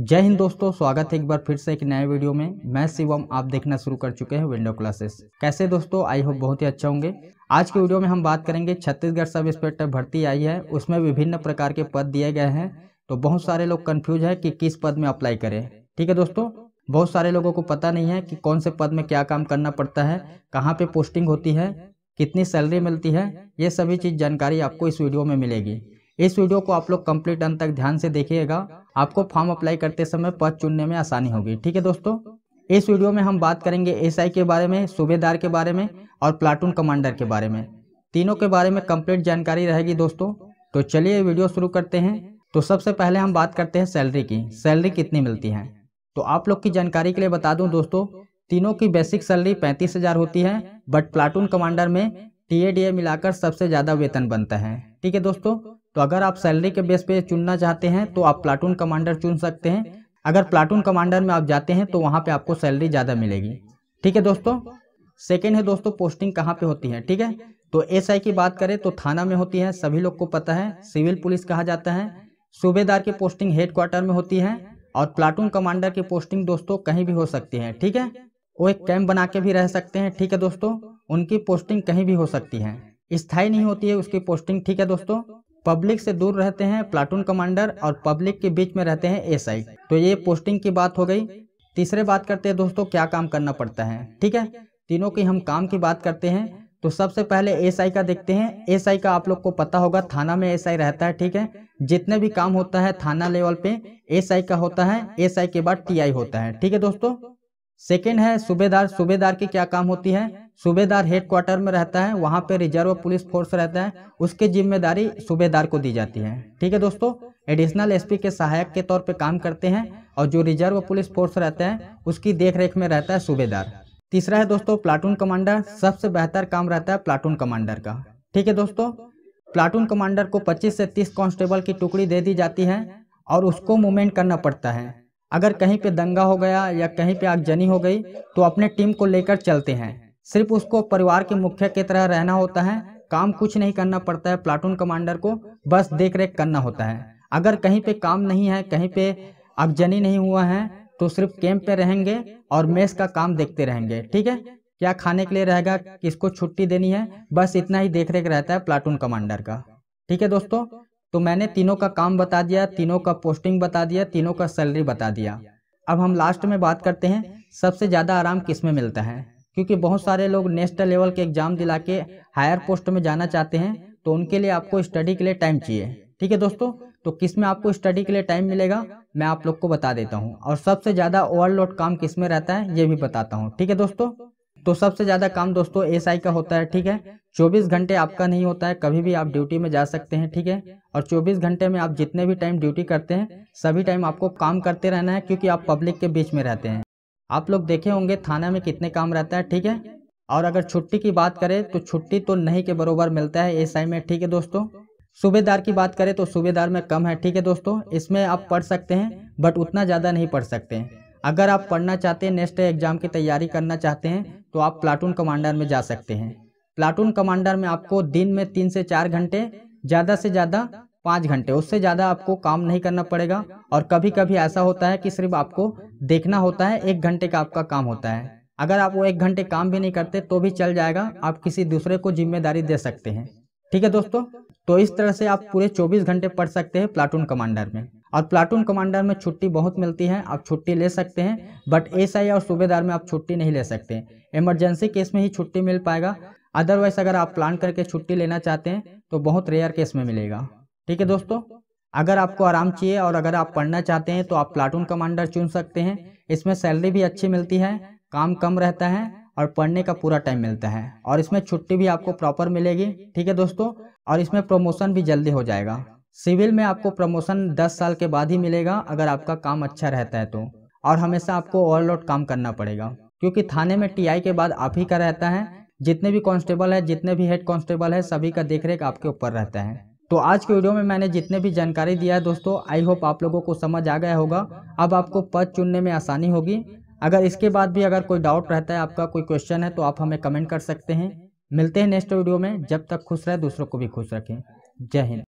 जय हिंद दोस्तों स्वागत है एक बार फिर से एक नए वीडियो में मैं शिवम आप देखना शुरू कर चुके हैं विंडो क्लासेस कैसे दोस्तों आई होप बहुत ही अच्छा होंगे आज के वीडियो में हम बात करेंगे छत्तीसगढ़ सब इंस्पेक्टर भर्ती आई है उसमें विभिन्न प्रकार के पद दिए गए हैं तो बहुत सारे लोग कन्फ्यूज है कि किस पद में अप्लाई करें ठीक है दोस्तों बहुत सारे लोगों को पता नहीं है कि कौन से पद में क्या काम करना पड़ता है कहाँ पर पोस्टिंग होती है कितनी सैलरी मिलती है ये सभी चीज़ जानकारी आपको इस वीडियो में मिलेगी इस वीडियो को आप लोग कंप्लीट अंत तक ध्यान से देखिएगा आपको फॉर्म अप्लाई करते समय पद चुनने में आसानी होगी ठीक है दोस्तों इस वीडियो में हम बात करेंगे एसआई के बारे में सूबेदार के बारे में और प्लाटून कमांडर के बारे में तीनों के बारे में कंप्लीट जानकारी रहेगी दोस्तों तो चलिए वीडियो शुरू करते हैं तो सबसे पहले हम बात करते हैं सैलरी की सैलरी कितनी मिलती है तो आप लोग की जानकारी के लिए बता दूं दोस्तों तीनों की बेसिक सैलरी पैंतीस हज़ार होती है बट प्लाटून कमांडर में टीएडीए मिलाकर सबसे ज़्यादा वेतन बनता है ठीक है दोस्तों तो अगर आप सैलरी के बेस पे चुनना चाहते हैं तो आप प्लाटून कमांडर चुन सकते हैं अगर प्लाटून कमांडर में आप जाते हैं तो वहाँ पे आपको सैलरी ज़्यादा मिलेगी ठीक है दोस्तों सेकेंड है दोस्तों पोस्टिंग कहाँ पे होती है ठीक है तो एसआई की बात करें तो थाना में होती है सभी लोग को पता है सिविल पुलिस कहा जाता है सूबेदार की पोस्टिंग हेडक्वार्टर में होती है और प्लाटून कमांडर की पोस्टिंग दोस्तों कहीं भी हो सकती है ठीक है वो एक कैंप बना के भी रह सकते हैं ठीक है दोस्तों उनकी पोस्टिंग कहीं भी हो सकती है स्थायी नहीं होती है उसकी पोस्टिंग ठीक है दोस्तों पब्लिक से दूर रहते हैं प्लाटून कमांडर और पब्लिक के बीच में रहते हैं ए साइड तो ये पोस्टिंग की बात हो गई तीसरे बात करते हैं दोस्तों क्या काम करना पड़ता है ठीक है तीनों की हम काम की बात करते हैं तो सबसे पहले एसआई का देखते हैं एसआई का आप लोग को पता होगा थाना में एसआई रहता है ठीक है जितने भी काम होता है थाना लेवल पे एसआई का होता है एसआई के बाद टीआई होता है ठीक है दोस्तों सेकेंड है सूबेदार सूबेदार की क्या काम होती है सूबेदार हेडक्वार्टर में रहता है वहाँ पे रिजर्व पुलिस फोर्स रहता है उसकी जिम्मेदारी सूबेदार को दी जाती है ठीक है दोस्तों एडिशनल एसपी के सहायक के तौर पे काम करते हैं और जो रिजर्व पुलिस फोर्स रहता है उसकी देखरेख में रहता है सूबेदार तीसरा है दोस्तों प्लाटून कमांडर सबसे बेहतर काम रहता है प्लाटून कमांडर का ठीक है दोस्तों प्लाटून कमांडर को पच्चीस से तीस कांस्टेबल की टुकड़ी दे दी जाती है और उसको मूवमेंट करना पड़ता है अगर कहीं पे दंगा हो गया या कहीं पे आगजनी हो गई तो अपने टीम को लेकर चलते हैं सिर्फ उसको परिवार के मुख्य के तरह रहना होता है काम कुछ नहीं करना पड़ता है प्लाटून कमांडर को बस देख रेख करना होता है अगर कहीं पे काम नहीं है कहीं पे अगजनी नहीं हुआ है तो सिर्फ कैंप पे रहेंगे और मेस का काम देखते रहेंगे ठीक है क्या खाने के लिए रहेगा किसको छुट्टी देनी है बस इतना ही देख रेख रहता है प्लाटून कमांडर का ठीक है दोस्तों तो मैंने तीनों का काम बता दिया तीनों का पोस्टिंग बता दिया तीनों का सैलरी बता दिया अब हम लास्ट में बात करते हैं सबसे ज़्यादा आराम किस में मिलता है क्योंकि बहुत सारे लोग नेशनल लेवल के एग्जाम दिला के हायर पोस्ट में जाना चाहते हैं तो उनके लिए आपको स्टडी के लिए टाइम चाहिए ठीक है दोस्तों तो किस में आपको स्टडी के लिए टाइम मिलेगा मैं आप लोग को बता देता हूँ और सबसे ज़्यादा ओवरलोड काम किस में रहता है ये भी बताता हूँ ठीक है दोस्तों तो सबसे ज़्यादा काम दोस्तों एस का होता है ठीक है 24 घंटे आपका नहीं होता है कभी भी आप ड्यूटी में जा सकते हैं ठीक है और 24 घंटे में आप जितने भी टाइम ड्यूटी करते हैं सभी टाइम आपको काम करते रहना है क्योंकि आप पब्लिक के बीच में रहते हैं आप लोग देखे होंगे थाना में कितने काम रहता है ठीक है और अगर छुट्टी की बात करें तो छुट्टी तो नहीं के बरोबर मिलता है एस में ठीक है दोस्तों सूबेदार की बात करें तो सूबेदार में कम है ठीक है दोस्तों इसमें आप पढ़ सकते हैं बट उतना ज़्यादा नहीं पढ़ सकते हैं अगर आप पढ़ना चाहते हैं नेक्स्ट एग्जाम की तैयारी करना चाहते हैं तो आप प्लाटून कमांडर में जा सकते हैं प्लाटून कमांडर में आपको दिन में तीन से चार घंटे ज़्यादा से ज़्यादा पाँच घंटे उससे ज़्यादा आपको काम नहीं करना पड़ेगा और कभी कभी ऐसा होता है कि सिर्फ आपको देखना होता है एक घंटे का आपका काम होता है अगर आप वो एक घंटे काम भी नहीं करते तो भी चल जाएगा आप किसी दूसरे को जिम्मेदारी दे सकते हैं ठीक है दोस्तों तो इस तरह से आप पूरे 24 घंटे पढ़ सकते हैं प्लाटून कमांडर में और प्लाटून कमांडर में छुट्टी बहुत मिलती है आप छुट्टी ले सकते हैं बट एस और सूबेदार में आप छुट्टी नहीं ले सकते इमरजेंसी केस में ही छुट्टी मिल पाएगा अदरवाइज अगर आप प्लान करके छुट्टी लेना चाहते हैं तो बहुत रेयर केस में मिलेगा ठीक है दोस्तों अगर आपको आराम चाहिए और अगर आप पढ़ना चाहते हैं तो आप प्लाटून कमांडर चुन सकते हैं इसमें सैलरी भी अच्छी मिलती है काम कम रहता है और पढ़ने का पूरा टाइम मिलता है और इसमें छुट्टी भी आपको प्रॉपर मिलेगी ठीक है दोस्तों और इसमें प्रमोशन भी जल्दी हो जाएगा सिविल में आपको प्रमोशन 10 साल के बाद ही मिलेगा अगर आपका काम अच्छा रहता है तो और हमेशा आपको ओवरलोड काम करना पड़ेगा क्योंकि थाने में टीआई के बाद आप ही का रहता है जितने भी कांस्टेबल है जितने भी हेड कांस्टेबल है सभी का देखरेख आपके ऊपर रहता है तो आज के वीडियो में मैंने जितने भी जानकारी दिया है दोस्तों आई होप आप लोगों को समझ आ गया होगा अब आपको पद चुनने में आसानी होगी अगर इसके बाद भी अगर कोई डाउट रहता है आपका कोई क्वेश्चन है तो आप हमें कमेंट कर सकते हैं मिलते हैं नेक्स्ट वीडियो में जब तक खुश रहे दूसरों को भी खुश रखें जय हिंद